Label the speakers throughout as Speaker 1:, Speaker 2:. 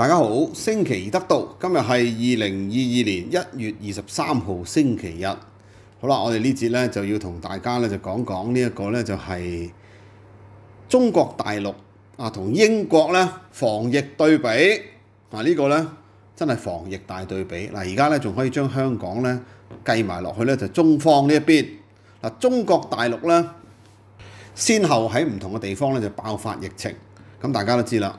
Speaker 1: 大家好，星期得到，今日系二零二二年一月二十三号星期日。好啦，我哋呢节咧就要同大家咧就讲讲呢一个咧就系中国大陆啊同英国咧防疫对比啊呢个咧真系防疫大对比。嗱，而家咧仲可以将香港咧计埋落去咧就中方呢一边。嗱，中国大陆咧先后喺唔同嘅地方咧就爆发疫情，咁大家都知啦。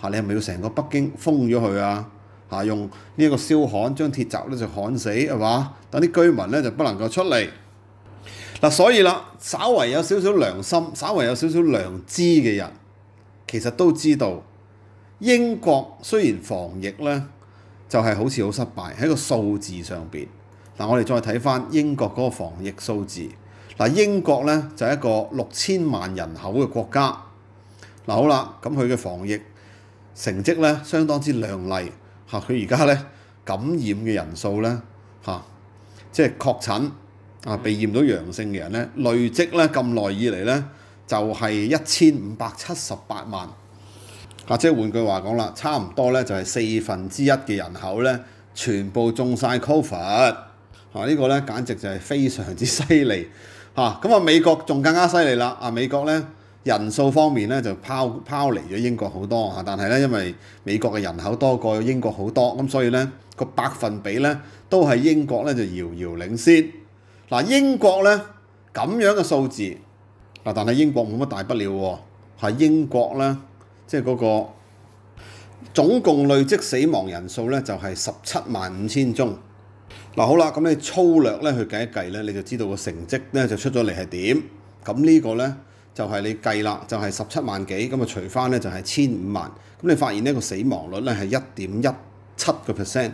Speaker 1: 嚇！你係咪要成個北京封咗佢啊？嚇！用呢一個燒焊將鐵閘咧就焊死係嘛？等啲居民咧就不能夠出嚟嗱。所以啦，稍為有少少良心、稍為有少少良知嘅人，其實都知道英國雖然防疫咧就係好似好失敗喺個數字上邊。嗱，我哋再睇翻英國嗰個防疫數字嗱，英國咧就一個六千萬人口嘅國家嗱。好啦，咁佢嘅防疫成績咧相當之亮麗嚇，佢而家咧感染嘅人數咧嚇，即係確診啊被驗到陽性嘅人咧累積咧咁耐以嚟咧就係一千五百七十八萬嚇，即係換句話講啦，差唔多咧就係四分之一嘅人口咧全部中曬 c o v i d 嚇，呢個咧簡直就係非常之犀利嚇，咁啊美國仲更加犀利啦啊美國咧。人數方面咧就拋拋離咗英國好多但係咧因為美國嘅人口多過英國好多，咁所以咧個百分比咧都係英國咧就遙遙領先嗱。英國咧咁樣嘅數字嗱，但係英國冇乜大不了喎，係英國咧即係嗰個總共累積死亡人數咧就係十七萬五千宗嗱。好啦，咁你粗略咧去計一計咧，你就知道個成績咧就出咗嚟係點咁呢個咧。就係你計啦，就係十七萬幾，咁啊除翻咧就係千五萬，咁你發現呢個死亡率咧係一點一七個 percent。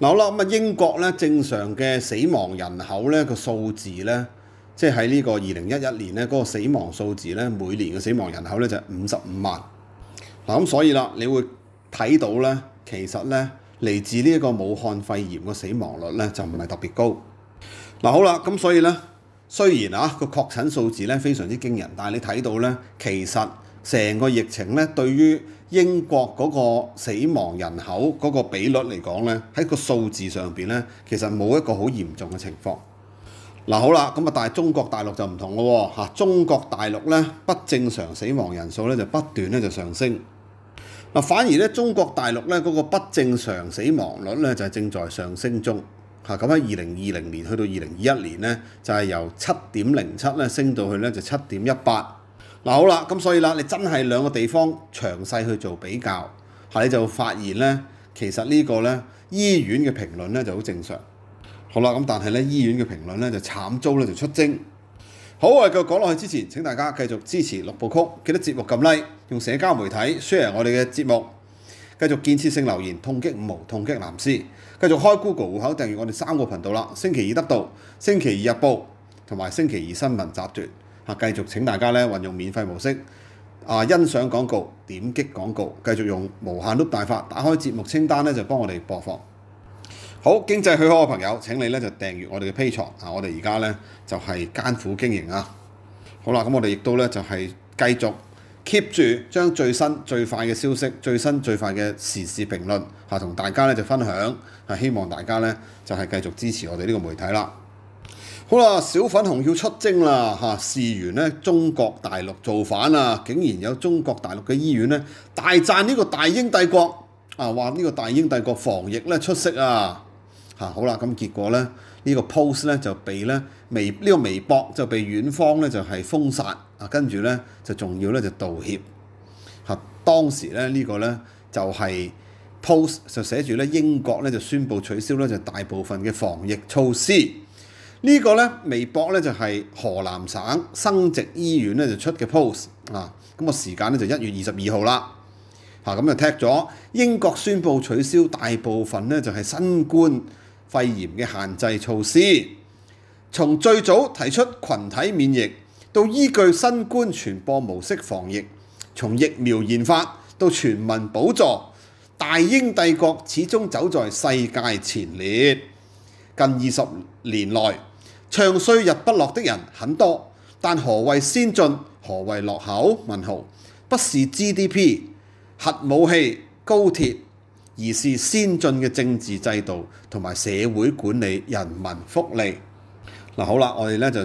Speaker 1: 嗱好啦，咁啊英國咧正常嘅死亡人口咧個數字咧，即係喺呢個二零一一年咧嗰個死亡數字咧，每年嘅死亡人口咧就係五十五萬。嗱咁所以啦，你會睇到咧，其實咧嚟自呢一個武漢肺炎個死亡率咧就唔係特別高。嗱好啦，咁所以咧。雖然啊個確診數字咧非常之驚人，但係你睇到咧，其實成個疫情咧對於英國嗰個死亡人口嗰個比率嚟講咧，喺個數字上邊咧，其實冇一個好嚴重嘅情況。嗱好啦，咁啊但係中國大陸就唔同咯喎中國大陸咧不正常死亡人數咧就不斷咧就上升。嗱，反而咧中國大陸咧嗰個不正常死亡率咧就正在上升中。嚇咁喺二零二零年去到二零二一年咧，就係由七點零七咧升到去咧就七點一八。嗱好啦，咁所以啦，你真係兩個地方詳細去做比較，係你就發現咧，其實呢個咧醫院嘅評論咧就好正常。好啦，咁但係咧醫院嘅評論咧就慘遭咧就出精。好，我哋繼續講落去之前，請大家繼續支持六部曲，記得節目撳 Like，用社交媒體 share 我哋嘅節目。繼續建設性留言，痛擊五毛，痛擊藍絲。繼續開 Google 户口訂閱我哋三個頻道啦。星期二得到，星期二日報同埋星期二新聞集誌嚇。繼續請大家咧運用免費模式啊，欣賞廣告，點擊廣告。繼續用無限碌大法打開節目清單咧，就幫我哋播放好經濟許可嘅朋友，請你咧就訂閱我哋嘅 P. C. 啊！我哋而家咧就係艱苦經營啊！好啦，咁我哋亦都咧就係繼續。keep 住將最新最快嘅消息、最新最快嘅時事評論嚇同大家咧就分享，係希望大家咧就係繼續支持我哋呢個媒體啦。好啦，小粉紅要出征啦嚇，事完咧中國大陸造反啊，竟然有中國大陸嘅醫院咧大讚呢個大英帝國啊，話呢個大英帝國防疫咧出色啊嚇。好啦，咁結果咧呢個 post 咧就被咧微呢個微博就被院方咧就係封殺。啊，跟住咧就重要咧就道歉嚇。當時咧呢個咧就係 post 就寫住咧英國咧就宣布取消咧就大部分嘅防疫措施。呢個咧微博咧就係河南省生殖醫院咧就出嘅 post 啊。咁個時間咧就一月二十二號啦。嚇咁就踢咗英國宣布取消大部分咧就係新冠肺炎嘅限制措施。從最早提出群體免疫。到依據新冠傳播模式防疫，從疫苗研發到全民補助，大英帝國始終走在世界前列。近二十年來，長歲入不落的人很多，但何為先進？何為落後？問號不是 GDP、核武器、高鐵，而是先進嘅政治制度同埋社會管理、人民福利。嗱，好啦，我哋咧就。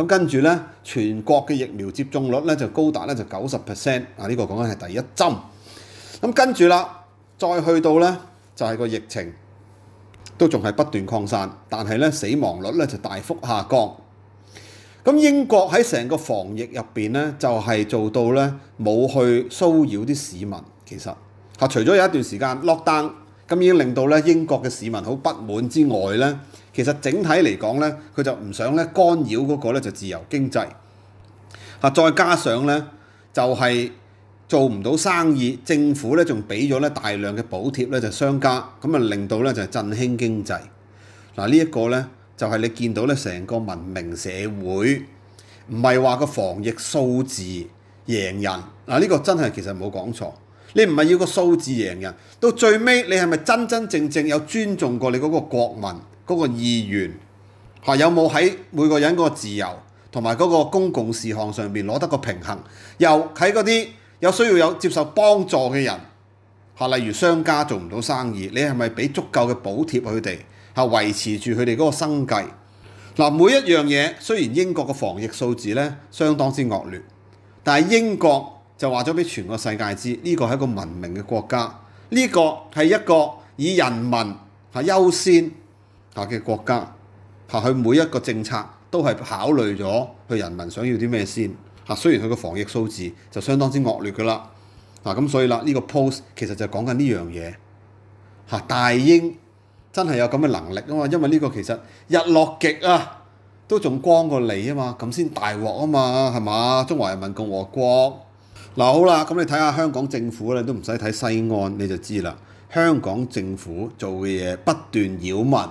Speaker 1: 咁跟住咧，全國嘅疫苗接種率咧就高達咧就九十 percent 啊！呢個講緊係第一針。咁跟住啦，再去到咧就係個疫情都仲係不斷擴散，但係咧死亡率咧就大幅下降。咁英國喺成個防疫入邊咧，就係做到咧冇去騷擾啲市民。其實嚇，除咗有一段時間 lockdown 咁已經令到咧英國嘅市民好不滿之外咧。其實整體嚟講咧，佢就唔想咧干擾嗰個咧就自由經濟。再加上咧就係做唔到生意，政府咧仲俾咗咧大量嘅補貼咧就商家，咁啊令到咧就係振興經濟。嗱，呢一個咧就係你見到咧成個文明社會唔係話個防疫數字贏人嗱，呢個真係其實冇講錯。你唔係要個數字贏人，到最尾你係咪真真正正有尊重過你嗰個國民？嗰個意願嚇有冇喺每個人嗰個自由同埋嗰個公共事項上邊攞得個平衡？又喺嗰啲有需要有接受幫助嘅人嚇，例如商家做唔到生意，你係咪俾足夠嘅補貼佢哋嚇維持住佢哋嗰個生計嗱？每一樣嘢雖然英國嘅防疫數字咧相當之惡劣，但係英國就話咗俾全個世界知呢個係一個文明嘅國家，呢個係一個以人民嚇優先。嚇嘅國家，嚇佢每一個政策都係考慮咗佢人民想要啲咩先。嚇，雖然佢個防疫數字就相當之惡劣噶啦。嗱，咁所以啦，呢個 post 其實就講緊呢樣嘢。嚇，大英真係有咁嘅能力啊嘛，因為呢個其實日落極啊都仲光過你啊嘛，咁先大鑊啊嘛，係嘛？中華人民共和國嗱好啦，咁你睇下香港政府咧都唔使睇西安你就知啦。香港政府做嘅嘢不斷擾民。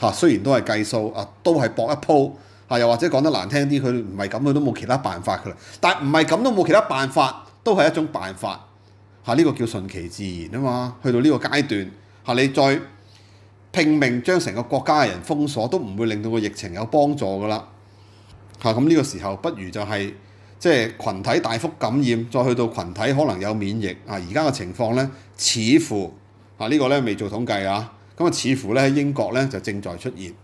Speaker 1: 嚇，雖然都係計數啊，都係搏一鋪嚇，又或者講得難聽啲，佢唔係咁，佢都冇其他辦法㗎啦。但唔係咁都冇其他辦法，都係一種辦法嚇。呢個叫順其自然啊嘛。去到呢個階段嚇，你再拼命將成個國家嘅人封鎖，都唔會令到個疫情有幫助㗎啦。嚇咁呢個時候，不如就係即係群體大幅感染，再去到群體可能有免疫啊。而家嘅情況咧，似乎啊呢個咧未做統計啊。咁啊，似乎咧，英國咧就正在出現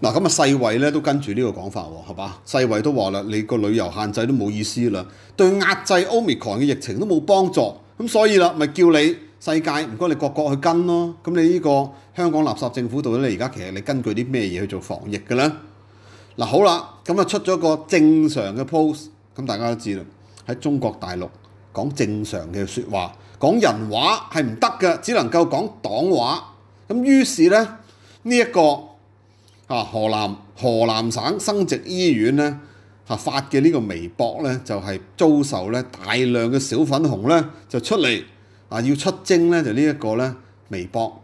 Speaker 1: 嗱。咁啊，世衞咧都跟住呢個講法喎，係吧？世衞都話啦，你個旅遊限制都冇意思啦，對壓制 Omicron 嘅疫情都冇幫助。咁所以啦，咪叫你世界唔該，你各國去跟咯。咁你呢個香港垃圾政府到底你而家其實你根據啲咩嘢去做防疫嘅咧？嗱，好啦，咁啊出咗個正常嘅 pose，咁大家都知啦。喺中國大陸講正常嘅説話，講人話係唔得嘅，只能夠講黨話。咁於是咧，呢一個啊河南河南省生殖醫院咧，嚇發嘅呢個微博咧，就係遭受咧大量嘅小粉紅咧就出嚟啊要出征咧就呢一個咧微博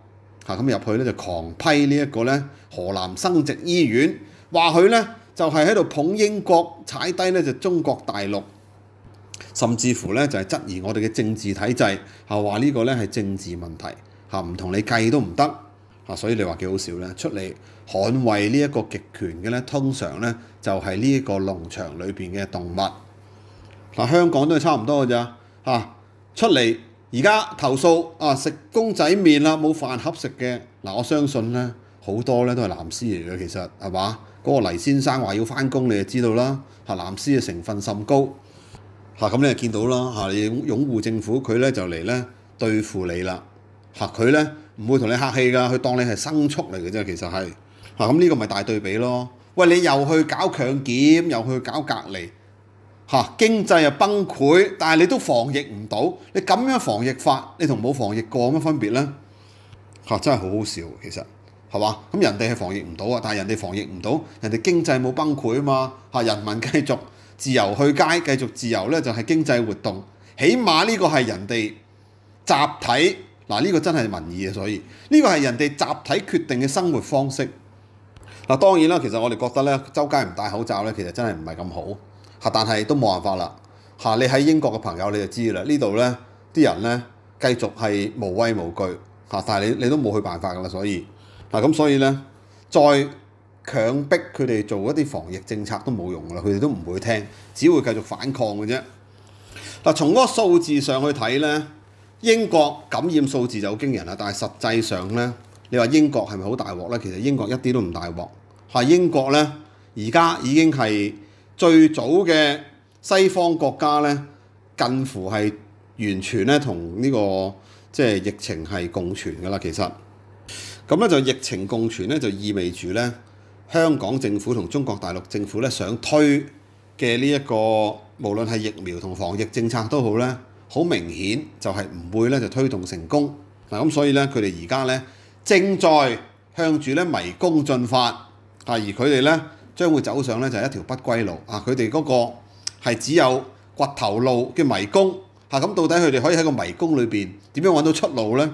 Speaker 1: 嚇咁入去咧就狂批呢一個咧河南生殖醫院，話佢咧就係喺度捧英國踩低咧就中國大陸，甚至乎咧就係質疑我哋嘅政治體制，係話呢個咧係政治問題。嚇唔同你計都唔得嚇，所以你話幾好笑咧？出嚟捍衞呢一個極權嘅咧，通常咧就係呢一個農場裏邊嘅動物。嗱，香港都係差唔多嘅咋嚇，出嚟而家投訴啊，食公仔面啦，冇飯盒食嘅嗱，我相信咧好多咧都係藍絲嚟嘅，其實係嘛？嗰個黎先生話要翻工，你就知道啦。嚇，藍絲嘅成分甚高。嚇，咁你就見到啦。嚇，你擁護政府，佢咧就嚟咧對付你啦。嚇佢咧唔會同你客氣㗎，佢當你係牲畜嚟嘅啫，其實係。嗱咁呢個咪大對比咯。喂，你又去搞強檢，又去搞隔離，嚇經濟又崩潰，但係你都防疫唔到，你咁樣防疫法，你同冇防疫過有乜分別咧？嚇真係好好笑，其實係嘛？咁人哋係防疫唔到啊，但係人哋防疫唔到，人哋經濟冇崩潰啊嘛嚇，人民繼續自由去街，繼續自由咧就係經濟活動，起碼呢個係人哋集體。嗱呢個真係民意啊，所以呢個係人哋集體決定嘅生活方式。嗱當然啦，其實我哋覺得咧，周街唔戴口罩咧，其實真係唔係咁好嚇。但係都冇辦法啦嚇。你喺英國嘅朋友你就知啦，呢度咧啲人咧繼續係無畏無懼嚇，但係你你都冇去辦法㗎啦，所以嗱咁所以咧，再強迫佢哋做一啲防疫政策都冇用㗎啦，佢哋都唔會聽，只會繼續反抗嘅啫。嗱從嗰個數字上去睇咧。英國感染數字就好驚人啦，但係實際上咧，你話英國係咪好大鑊咧？其實英國一啲都唔大鑊，係英國咧，而家已經係最早嘅西方國家咧，近乎係完全咧同呢個即係疫情係共存噶啦。其實咁咧就疫情共存咧，就意味住咧香港政府同中國大陸政府咧想推嘅呢一個無論係疫苗同防疫政策都好咧。好明顯就係唔會咧就推動成功嗱，咁所以咧佢哋而家咧正在向住咧迷宮進發，嚇而佢哋咧將會走上咧就係一條不歸路啊！佢哋嗰個係只有掘頭路嘅迷宮嚇，咁到底佢哋可以喺個迷宮裏邊點樣揾到出路咧？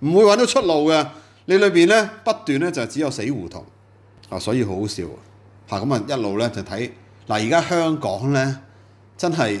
Speaker 1: 唔會揾到出路嘅，你裏邊咧不斷咧就只有死胡同啊！所以好好笑嚇，咁啊一路咧就睇嗱，而家香港咧真係。